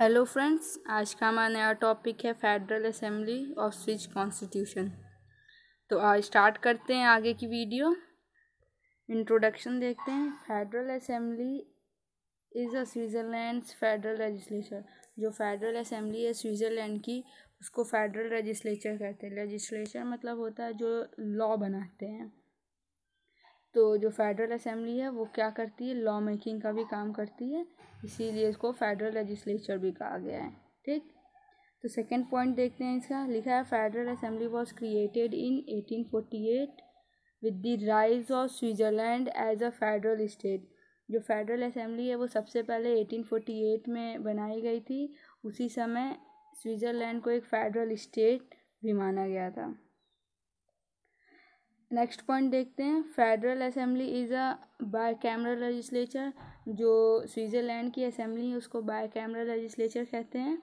hello friends आज का हमारा नया टॉपिक है federal assembly of Swiss constitution तो आज स्टार्ट करते हैं आगे की वीडियो इंट्रोडक्शन देखते हैं federal assembly is a Switzerland federal legislature जो फेडरल असेंबली है स्विट्ज़रलैंड की उसको फेडरल लेजिस्लेचर कहते हैं लेजिस्लेचर मतलब होता है जो लॉ बनाते हैं तो जो फेडरल असम्बली है वो क्या करती है लॉ मेकिंग का भी काम करती है इसीलिए इसको फेडरल लेजिस्लेचर भी कहा गया है ठीक तो सेकेंड पॉइंट देखते हैं इसका लिखा है federal assembly was created in 1848 with the rise of Switzerland as a federal state जो फेडरल असेंबली है वो सबसे पहले 1848 में बनाई गई थी उसी समय स्विट्ज़रलैंड को एक फेडरल स्टेट भी माना गया था नेक्स्ट पॉइंट देखते हैं federal assembly is a bicameral legislature जो स्विट्ज़रलैंड की असेंबली है उसको बाय कैमरा लेजिस्लेचर कहते हैं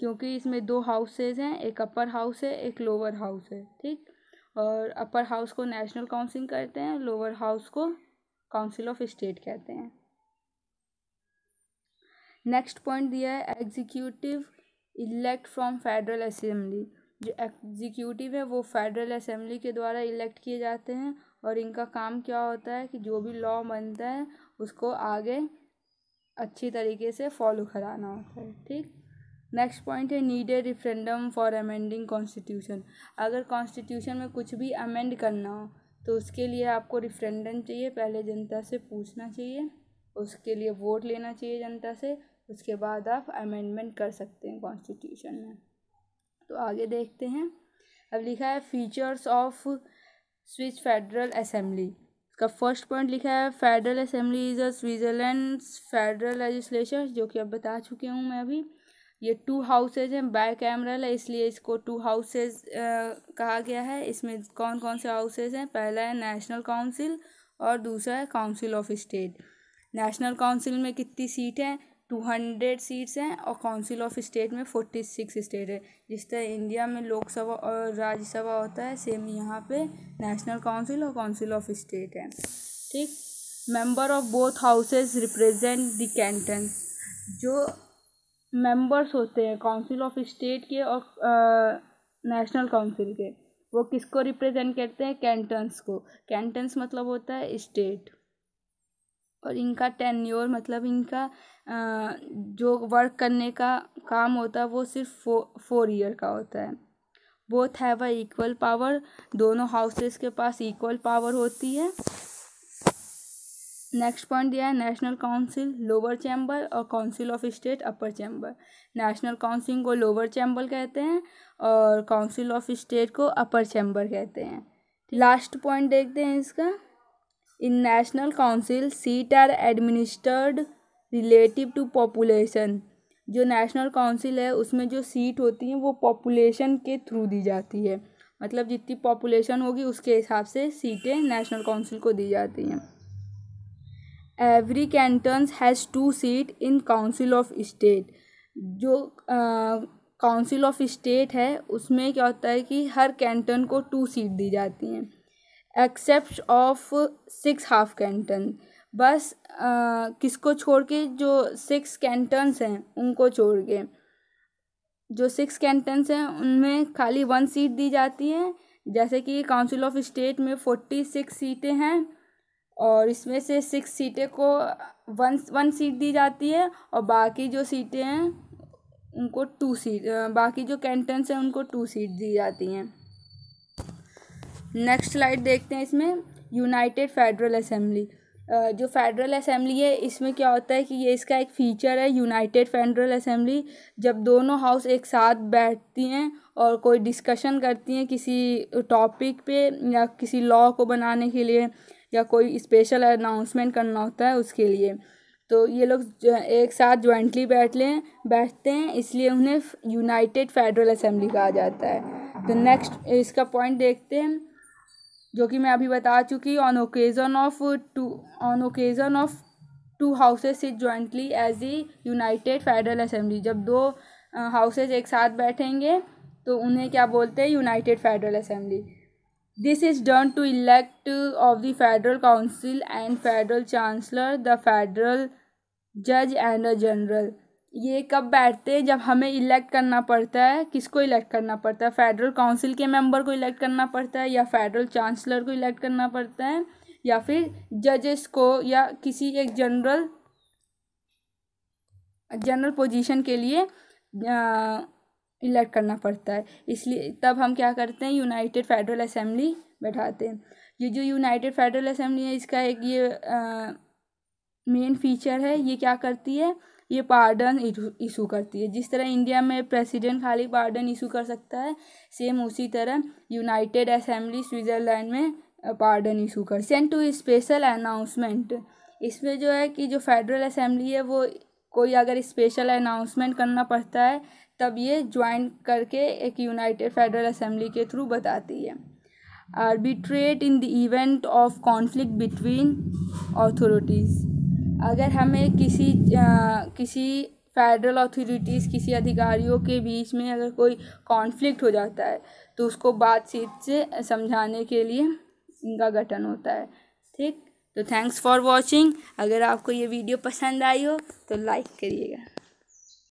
क्योंकि इसमें दो हाउसेज हैं एक अपर हाउस है एक लोअर हाउस है ठीक और अपर हाउस को नेशनल काउंसिल कहते हैं लोअर हाउस को काउंसिल ऑफ स्टेट कहते हैं नेक्स्ट पॉइंट दिया है executive elect from federal assembly जो एग्जीक्यूटिव है वो फेडरल असेंबली के द्वारा इलेक्ट किए जाते हैं और इनका काम क्या होता है कि जो भी लॉ बनता है उसको आगे अच्छी तरीके से फॉलो कराना होता है ठीक नेक्स्ट पॉइंट है need a referendum for amending constitution अगर कॉन्स्टिट्यूशन में कुछ भी अमेंड करना हो तो उसके लिए आपको रिफ्रेंडम चाहिए पहले जनता से पूछना चाहिए उसके लिए वोट लेना चाहिए जनता से उसके बाद आप अमेंडमेंट कर सकते हैं कॉन्स्टिट्यूशन में तो आगे देखते हैं अब लिखा है features of Swiss federal assembly इसका फर्स्ट पॉइंट लिखा है federal assembly is a Switzerland federal legislation जो कि अब बता चुके हूँ मैं अभी ये टू हाउसेज हैं बाय कैमरल है इसलिए इसको टू हाउसेज कहा गया है इसमें कौन कौन से हाउसेज हैं पहला है नेशनल काउंसिल और दूसरा है council of state national council में कितनी सीट हैं टू हंड्रेड सीट्स हैं और काउंसिल ऑफ स्टेट में फोर्टी सिक्स स्टेट है जिस तरह इंडिया में लोकसभा और राज्यसभा होता है सेम यहाँ पे नेशनल काउंसिल और काउंसिल ऑफ स्टेट है ठीक member of both houses represent the canton जो मेंबर्स होते हैं काउंसिल ऑफ स्टेट के और नेशनल काउंसिल के वो किसको रिप्रेजेंट करते हैं कैंटन्स को कैंटन्स मतलब होता है स्टेट और इनका टेन्योर मतलब इनका जो वर्क करने का काम होता है वो सिर्फ फो, फोर ईयर का होता है both have a equal power दोनों हाउसेस के पास इक्वल पावर होती है नेक्स्ट पॉइंट दिया है नेशनल काउंसिल लोअर चैम्बर और council of state upper chamber national council को लोअर चैम्बर कहते हैं और काउंसिल ऑफ स्टेट को अपर चैम्बर कहते हैं लास्ट पॉइंट देखते हैं इसका in national council seat are administered relative to population जो नेशनल काउंसिल है उसमें जो सीट होती हैं वो पॉपुलेशन के थ्रू दी जाती है मतलब जितनी पॉपुलेशन होगी उसके हिसाब से सीटें नेशनल काउंसिल को दी जाती हैं every cantons has two seat in council of state जो काउंसिल ऑफ स्टेट है उसमें क्या होता है कि हर कैंटन को टू सीट दी जाती हैं except of six half canton बस आ, किसको छोड़ के जो सिक्स कैंटन्स हैं उनको छोड़ के जो सिक्स कैंटन्स हैं उनमें खाली वन सीट दी जाती है जैसे कि काउंसिल ऑफ स्टेट में फोर्टी सिक्स सीटें हैं और इसमें से सिक्स सीटें को वन वन सीट दी जाती है और बाकी जो सीटें हैं उनको टू सीट बाकी जो कैंटन्स हैं उनको टू सीट दी जाती हैं नेक्स्ट स्लाइड देखते हैं इसमें यूनाइटेड फेडरल असेंबली जो फेडरल असेंबली है इसमें क्या होता है कि ये इसका एक फ़ीचर है यूनाइटेड फेडरल असेंबली जब दोनों हाउस एक साथ बैठती हैं और कोई डिस्कशन करती हैं किसी टॉपिक पे या किसी लॉ को बनाने के लिए या कोई स्पेशल अनाउंसमेंट करना होता है उसके लिए तो ये लोग एक साथ जॉइंटली बैठ लें बैठते हैं इसलिए उन्हें यूनाइटेड फेडरल असेंबली कहा जाता है तो नेक्स्ट इसका पॉइंट देखते हैं जो कि मैं अभी बता चुकी on occasion of two on occasion of two houses sit jointly as a united federal assembly जब दो हाउसेज एक साथ बैठेंगे तो उन्हें क्या बोलते हैं united federal assembly this is done to elect of the federal council and federal chancellor the federal जज एंड अ जनरल ये कब बैठते हैं जब हमें इलेक्ट करना पड़ता है किसको इलेक्ट करना पड़ता है फेडरल काउंसिल के मेंबर को इलेक्ट करना पड़ता है या फेडरल चांसलर को इलेक्ट करना पड़ता है या फिर जजेस को या किसी एक जनरल जनरल पोजीशन के लिए इलेक्ट करना पड़ता है इसलिए तब हम क्या करते हैं यूनाइटेड फेडरल असेंबली बैठाते हैं ये जो यूनाइटेड फेडरल असेंबली है इसका एक ये मेन फीचर है ये क्या करती है ये पार्डन इशू करती है जिस तरह इंडिया में प्रेसिडेंट खाली पार्डन इशू कर सकता है सेम उसी तरह यूनाइटेड असेंबली स्विट्ज़रलैंड में पार्डन इशू कर सेंड टू स्पेशल अनाउंसमेंट इसमें जो है कि जो फेडरल असेंबली है वो कोई अगर स्पेशल अनाउंसमेंट करना पड़ता है तब ये ज्वाइन करके एक यूनाइटेड फेडरल असेंबली के थ्रू बताती है arbitrate in the event of conflict between authorities अगर हमें किसी आ, किसी फेडरल अथॉरिटीज़ किसी अधिकारियों के बीच में अगर कोई कॉन्फ्लिक्ट हो जाता है तो उसको बातचीत से समझाने के लिए इनका गठन होता है ठीक तो थैंक्स फॉर वॉचिंग अगर आपको ये वीडियो पसंद आई हो तो लाइक करिएगा